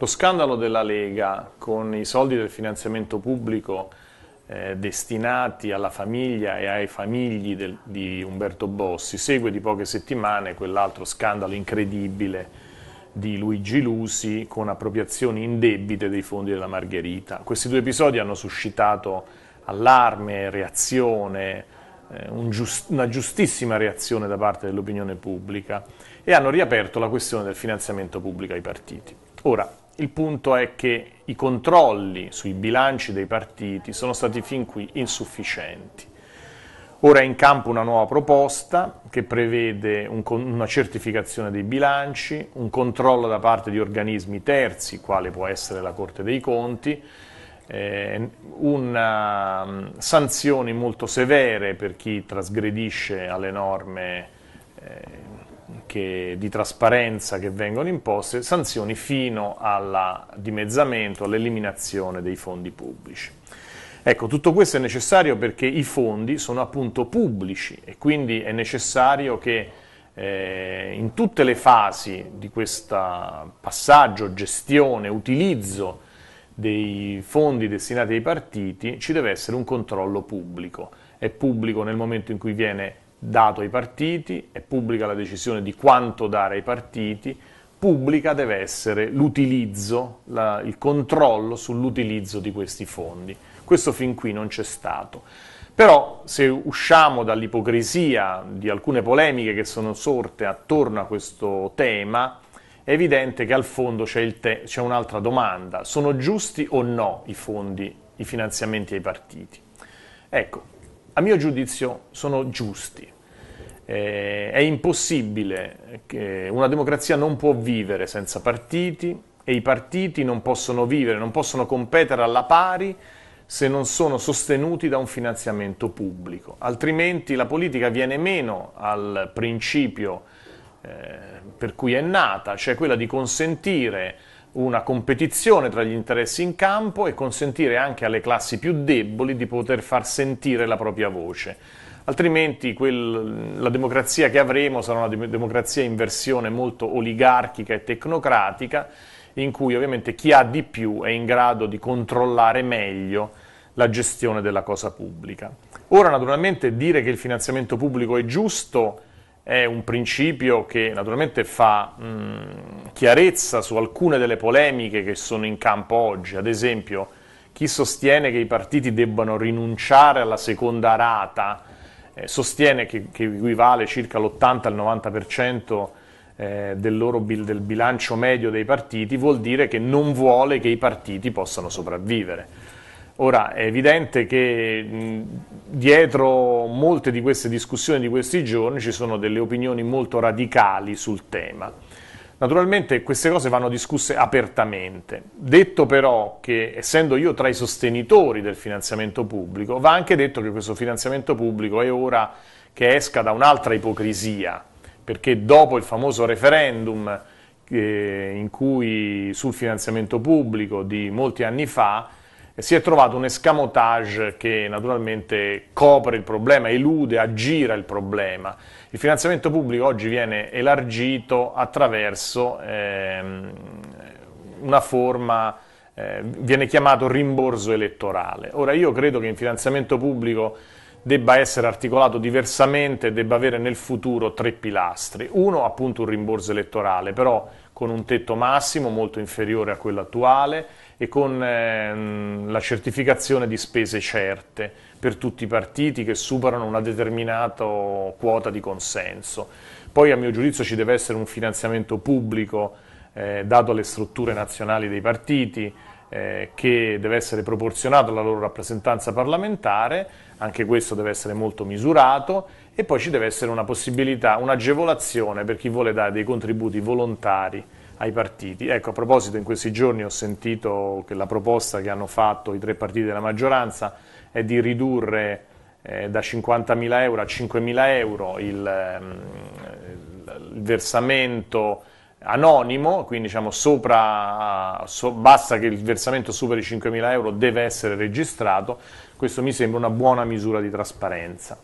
Lo scandalo della Lega con i soldi del finanziamento pubblico eh, destinati alla famiglia e ai famigli del, di Umberto Bossi segue di poche settimane quell'altro scandalo incredibile di Luigi Lusi con appropriazioni indebite dei fondi della Margherita. Questi due episodi hanno suscitato allarme, reazione, eh, un giust una giustissima reazione da parte dell'opinione pubblica e hanno riaperto la questione del finanziamento pubblico ai partiti. Ora, il punto è che i controlli sui bilanci dei partiti sono stati fin qui insufficienti. Ora è in campo una nuova proposta che prevede un, una certificazione dei bilanci, un controllo da parte di organismi terzi, quale può essere la Corte dei Conti, eh, una, um, sanzioni molto severe per chi trasgredisce alle norme eh, che, di trasparenza che vengono imposte, sanzioni fino al dimezzamento, all'eliminazione dei fondi pubblici. Ecco, tutto questo è necessario perché i fondi sono appunto pubblici e quindi è necessario che eh, in tutte le fasi di questo passaggio, gestione, utilizzo dei fondi destinati ai partiti ci deve essere un controllo pubblico. È pubblico nel momento in cui viene dato ai partiti, è pubblica la decisione di quanto dare ai partiti, pubblica deve essere l'utilizzo, la, il controllo sull'utilizzo di questi fondi. Questo fin qui non c'è stato. Però se usciamo dall'ipocrisia di alcune polemiche che sono sorte attorno a questo tema, è evidente che al fondo c'è, te- c'è un'altra domanda. Sono giusti o no i fondi, i finanziamenti ai partiti? Ecco, a mio giudizio sono giusti. Eh, è impossibile che una democrazia non può vivere senza partiti e i partiti non possono vivere, non possono competere alla pari se non sono sostenuti da un finanziamento pubblico, altrimenti la politica viene meno al principio eh, per cui è nata, cioè quella di consentire una competizione tra gli interessi in campo e consentire anche alle classi più deboli di poter far sentire la propria voce. Altrimenti quel, la democrazia che avremo sarà una democrazia in versione molto oligarchica e tecnocratica, in cui ovviamente chi ha di più è in grado di controllare meglio la gestione della cosa pubblica. Ora naturalmente dire che il finanziamento pubblico è giusto è un principio che naturalmente fa mh, mm, chiarezza su alcune delle polemiche che sono in campo oggi, ad esempio chi sostiene che i partiti debbano rinunciare alla seconda rata eh, sostiene che, che, equivale circa l'80-90% eh, del, loro bil, del bilancio medio dei partiti, vuol dire che non vuole che i partiti possano sopravvivere. Ora è evidente che dietro molte di queste discussioni di questi giorni ci sono delle opinioni molto radicali sul tema. Naturalmente queste cose vanno discusse apertamente. Detto però che, essendo io tra i sostenitori del finanziamento pubblico, va anche detto che questo finanziamento pubblico è ora che esca da un'altra ipocrisia, perché dopo il famoso referendum eh, cui, sul finanziamento pubblico di molti anni fa, si è trovato un escamotage che naturalmente copre il problema, elude, aggira il problema. Il finanziamento pubblico oggi viene elargito attraverso ehm, una forma eh, viene chiamato rimborso elettorale. Ora io credo che il finanziamento pubblico debba essere articolato diversamente, debba avere nel futuro tre pilastri. Uno appunto un rimborso elettorale, però con un tetto massimo molto inferiore a quello attuale e con ehm, la certificazione di spese certe per tutti i partiti che superano una determinata quota di consenso. Poi a mio giudizio ci deve essere un finanziamento pubblico eh, dato alle strutture nazionali dei partiti, eh, che deve essere proporzionato alla loro rappresentanza parlamentare, anche questo deve essere molto misurato e poi ci deve essere una possibilità, un'agevolazione per chi vuole dare dei contributi volontari ai partiti. Ecco, a proposito, in questi giorni ho sentito che la proposta che hanno fatto i tre partiti della maggioranza è di ridurre eh, da 50.000 euro a 5.000 euro il, ehm, il versamento anonimo, quindi diciamo sopra, so, basta che il versamento superi 5.000 euro deve essere registrato, questo mi sembra una buona misura di trasparenza.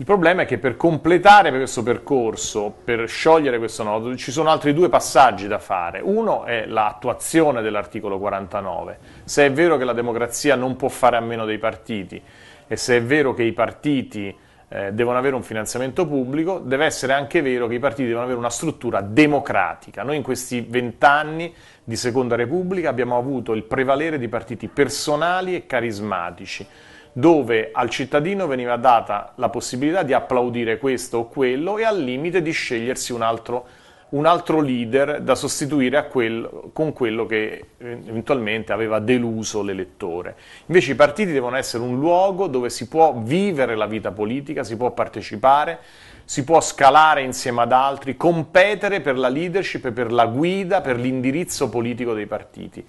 Il problema è che per completare questo percorso, per sciogliere questo nodo, ci sono altri due passaggi da fare. Uno è l'attuazione dell'articolo 49. Se è vero che la democrazia non può fare a meno dei partiti e se è vero che i partiti eh, devono avere un finanziamento pubblico, deve essere anche vero che i partiti devono avere una struttura democratica. Noi in questi vent'anni di Seconda Repubblica abbiamo avuto il prevalere di partiti personali e carismatici dove al cittadino veniva data la possibilità di applaudire questo o quello e al limite di scegliersi un altro, un altro leader da sostituire quello, con quello che eh, eventualmente aveva deluso l'elettore. Invece i partiti devono essere un luogo dove si può vivere la vita politica, si può partecipare, si può scalare insieme ad altri, competere per la leadership, per la guida, per l'indirizzo politico dei partiti.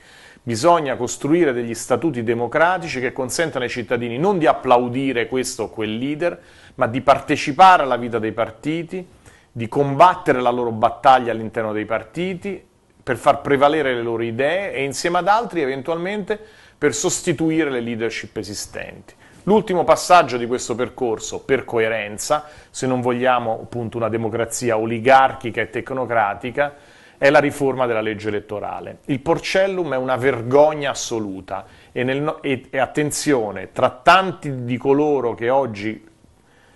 Bisogna costruire degli statuti democratici che consentano ai cittadini non di applaudire questo o quel leader, ma di partecipare alla vita dei partiti, di combattere la loro battaglia all'interno dei partiti per far prevalere le loro idee e insieme ad altri eventualmente per sostituire le leadership esistenti. L'ultimo passaggio di questo percorso, per coerenza, se non vogliamo appunto una democrazia oligarchica e tecnocratica, è la riforma della legge elettorale. Il porcellum è una vergogna assoluta e, nel, e, e attenzione, tra tanti di coloro che oggi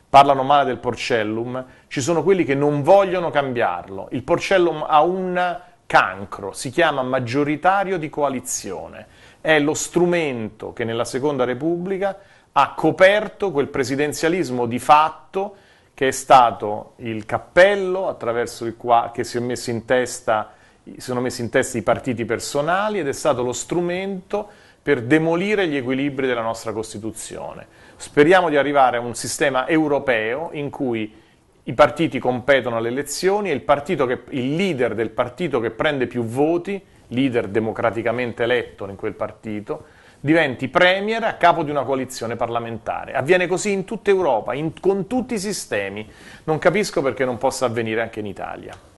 parlano male del porcellum, ci sono quelli che non vogliono cambiarlo. Il porcellum ha un cancro, si chiama maggioritario di coalizione. È lo strumento che nella Seconda Repubblica ha coperto quel presidenzialismo di fatto che è stato il cappello attraverso il quale che si, testa, sono messi in testa i partiti personali ed è stato lo strumento per demolire gli equilibri della nostra Costituzione. Speriamo di arrivare a un sistema europeo in cui i partiti competono alle elezioni e il, che, il leader del partito che prende più voti, leader democraticamente eletto in quel partito, diventi premier a capo di una coalizione parlamentare. Avviene così in tutta Europa, in, con tutti i sistemi. Non capisco perché non possa avvenire anche in Italia.